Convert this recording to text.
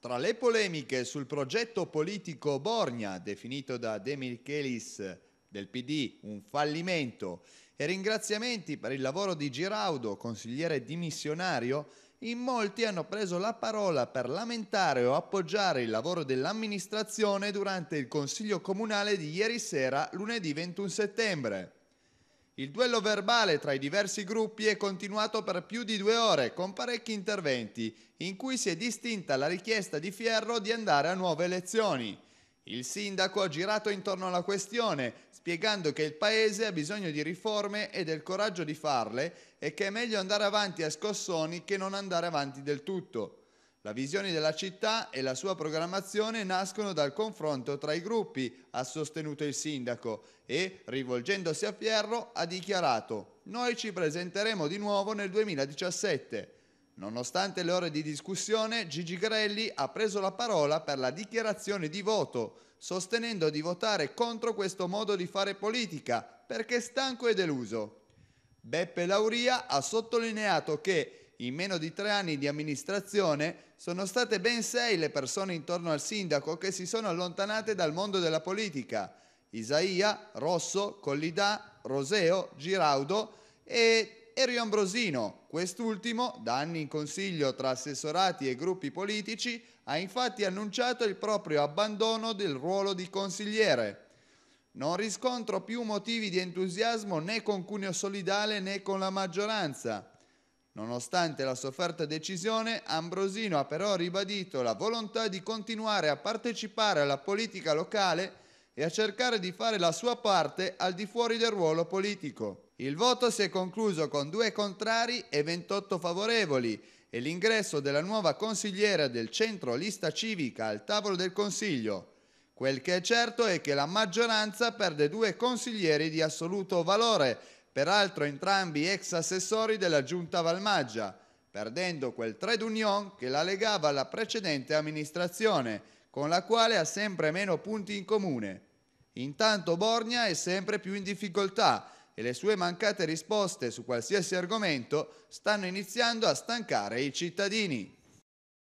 Tra le polemiche sul progetto politico Borgna, definito da De Michelis del PD un fallimento, e ringraziamenti per il lavoro di Giraudo, consigliere dimissionario, in molti hanno preso la parola per lamentare o appoggiare il lavoro dell'amministrazione durante il Consiglio Comunale di ieri sera, lunedì 21 settembre. Il duello verbale tra i diversi gruppi è continuato per più di due ore, con parecchi interventi, in cui si è distinta la richiesta di Fierro di andare a nuove elezioni. Il sindaco ha girato intorno alla questione, spiegando che il Paese ha bisogno di riforme e del coraggio di farle e che è meglio andare avanti a scossoni che non andare avanti del tutto. La visione della città e la sua programmazione nascono dal confronto tra i gruppi, ha sostenuto il sindaco e, rivolgendosi a Fierro, ha dichiarato «Noi ci presenteremo di nuovo nel 2017». Nonostante le ore di discussione, Gigi Grelli ha preso la parola per la dichiarazione di voto, sostenendo di votare contro questo modo di fare politica, perché stanco e deluso. Beppe Lauria ha sottolineato che in meno di tre anni di amministrazione sono state ben sei le persone intorno al sindaco che si sono allontanate dal mondo della politica. Isaia, Rosso, Collidà, Roseo, Giraudo e Erio Ambrosino. Quest'ultimo, da anni in consiglio tra assessorati e gruppi politici, ha infatti annunciato il proprio abbandono del ruolo di consigliere. Non riscontro più motivi di entusiasmo né con Cuneo Solidale né con la maggioranza. Nonostante la sofferta decisione, Ambrosino ha però ribadito la volontà di continuare a partecipare alla politica locale e a cercare di fare la sua parte al di fuori del ruolo politico. Il voto si è concluso con due contrari e 28 favorevoli e l'ingresso della nuova consigliera del centro lista civica al tavolo del Consiglio. Quel che è certo è che la maggioranza perde due consiglieri di assoluto valore peraltro entrambi ex assessori della giunta Valmaggia, perdendo quel trade union che la legava alla precedente amministrazione, con la quale ha sempre meno punti in comune. Intanto Borgna è sempre più in difficoltà e le sue mancate risposte su qualsiasi argomento stanno iniziando a stancare i cittadini.